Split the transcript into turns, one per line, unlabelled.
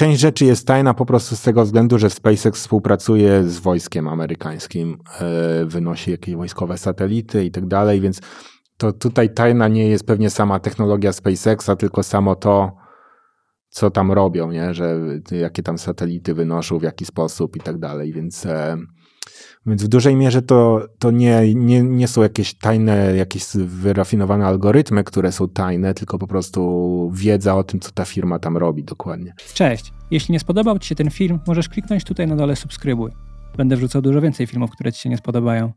Część rzeczy jest tajna po prostu z tego względu, że SpaceX współpracuje z wojskiem amerykańskim, e, wynosi jakieś wojskowe satelity i tak dalej, więc to tutaj tajna nie jest pewnie sama technologia SpaceXa, tylko samo to, co tam robią, nie? że e, jakie tam satelity wynoszą, w jaki sposób i tak dalej, więc e, więc w dużej mierze to, to nie, nie, nie są jakieś tajne, jakieś wyrafinowane algorytmy, które są tajne, tylko po prostu wiedza o tym, co ta firma tam robi dokładnie.
Cześć!
Jeśli nie spodobał Ci się ten film, możesz kliknąć tutaj na dole subskrybuj. Będę wrzucał dużo więcej filmów, które Ci się nie spodobają.